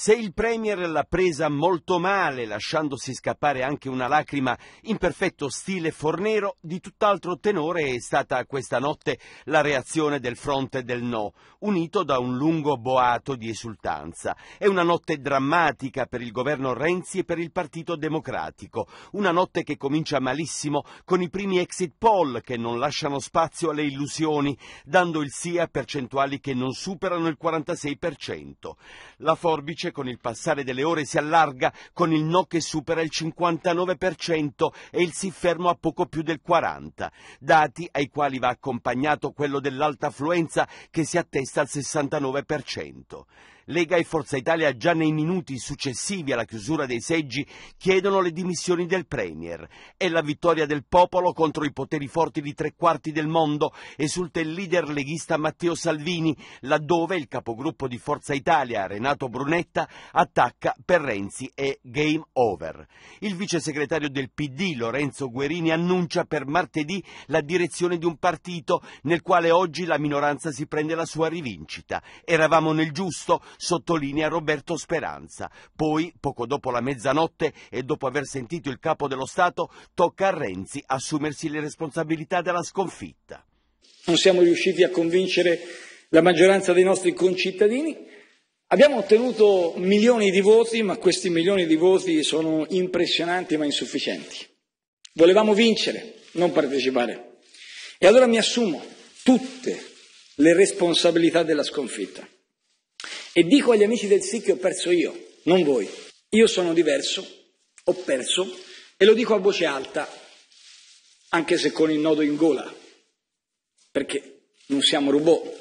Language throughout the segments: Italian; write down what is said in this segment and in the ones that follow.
Se il Premier l'ha presa molto male, lasciandosi scappare anche una lacrima in perfetto stile fornero, di tutt'altro tenore è stata questa notte la reazione del fronte del no, unito da un lungo boato di esultanza. È una notte drammatica per il governo Renzi e per il Partito Democratico, una notte che comincia malissimo con i primi exit poll che non lasciano spazio alle illusioni, dando il sì a percentuali che non superano il 46%. La forbice indice con il passare delle ore si allarga con il no che supera il 59% e il sì fermo a poco più del 40%, dati ai quali va accompagnato quello dell'alta affluenza che si attesta al 69%. Lega e Forza Italia già nei minuti successivi alla chiusura dei seggi chiedono le dimissioni del Premier. È la vittoria del popolo contro i poteri forti di tre quarti del mondo, esulta il leader leghista Matteo Salvini, laddove il capogruppo di Forza Italia, Renato Brunetta, attacca per Renzi e Game Over. Il vice segretario del PD, Lorenzo Guerini, annuncia per martedì la direzione di un partito nel quale oggi la minoranza si prende la sua rivincita. Eravamo nel giusto, sottolinea Roberto Speranza. Poi, poco dopo la mezzanotte e dopo aver sentito il capo dello Stato, tocca a Renzi assumersi le responsabilità della sconfitta. Non siamo riusciti a convincere la maggioranza dei nostri concittadini. Abbiamo ottenuto milioni di voti, ma questi milioni di voti sono impressionanti ma insufficienti. Volevamo vincere, non partecipare. E allora mi assumo tutte le responsabilità della sconfitta. E dico agli amici del sì che ho perso io, non voi. Io sono diverso, ho perso, e lo dico a voce alta, anche se con il nodo in gola, perché non siamo robot.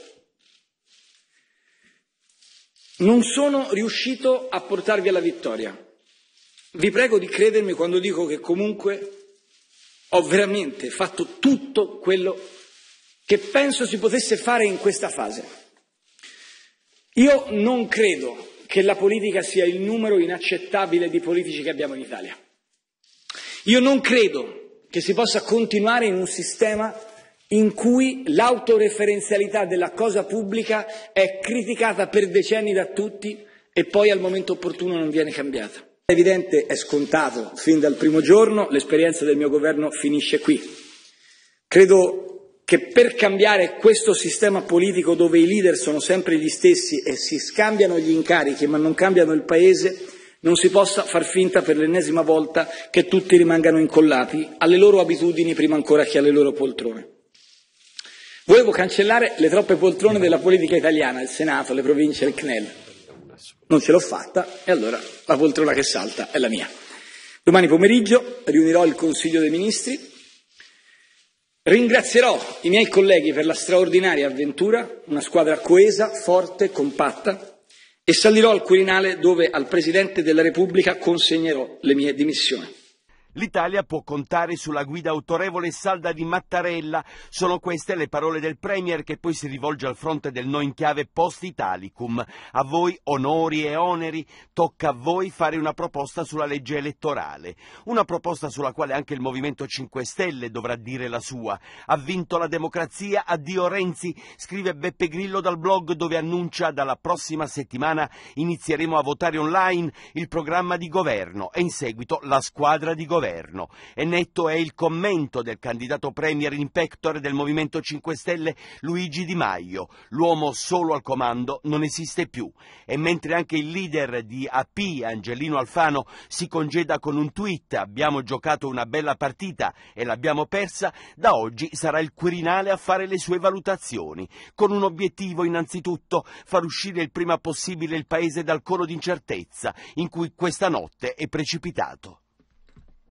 Non sono riuscito a portarvi alla vittoria. Vi prego di credermi quando dico che comunque ho veramente fatto tutto quello che penso si potesse fare in questa fase. Io non credo che la politica sia il numero inaccettabile di politici che abbiamo in Italia. Io non credo che si possa continuare in un sistema in cui l'autoreferenzialità della cosa pubblica è criticata per decenni da tutti e poi al momento opportuno non viene cambiata. È evidente, è scontato, fin dal primo giorno l'esperienza del mio governo finisce qui. Credo che per cambiare questo sistema politico dove i leader sono sempre gli stessi e si scambiano gli incarichi ma non cambiano il Paese, non si possa far finta per l'ennesima volta che tutti rimangano incollati alle loro abitudini prima ancora che alle loro poltrone. Volevo cancellare le troppe poltrone della politica italiana, il Senato, le province, il CNEL. Non ce l'ho fatta e allora la poltrona che salta è la mia. Domani pomeriggio riunirò il Consiglio dei Ministri Ringrazierò i miei colleghi per la straordinaria avventura, una squadra coesa, forte, compatta e salirò al Quirinale dove al Presidente della Repubblica consegnerò le mie dimissioni. L'Italia può contare sulla guida autorevole e salda di Mattarella. Sono queste le parole del Premier che poi si rivolge al fronte del no in chiave post-italicum. A voi onori e oneri, tocca a voi fare una proposta sulla legge elettorale. Una proposta sulla quale anche il Movimento 5 Stelle dovrà dire la sua. Ha vinto la democrazia, addio Renzi, scrive Beppe Grillo dal blog dove annuncia dalla prossima settimana inizieremo a votare online il programma di governo e in seguito la squadra di governo governo. E netto è il commento del candidato premier in pectore del Movimento 5 Stelle Luigi Di Maio. L'uomo solo al comando non esiste più. E mentre anche il leader di AP, Angelino Alfano, si congeda con un tweet abbiamo giocato una bella partita e l'abbiamo persa, da oggi sarà il Quirinale a fare le sue valutazioni, con un obiettivo innanzitutto far uscire il prima possibile il Paese dal coro d'incertezza in cui questa notte è precipitato.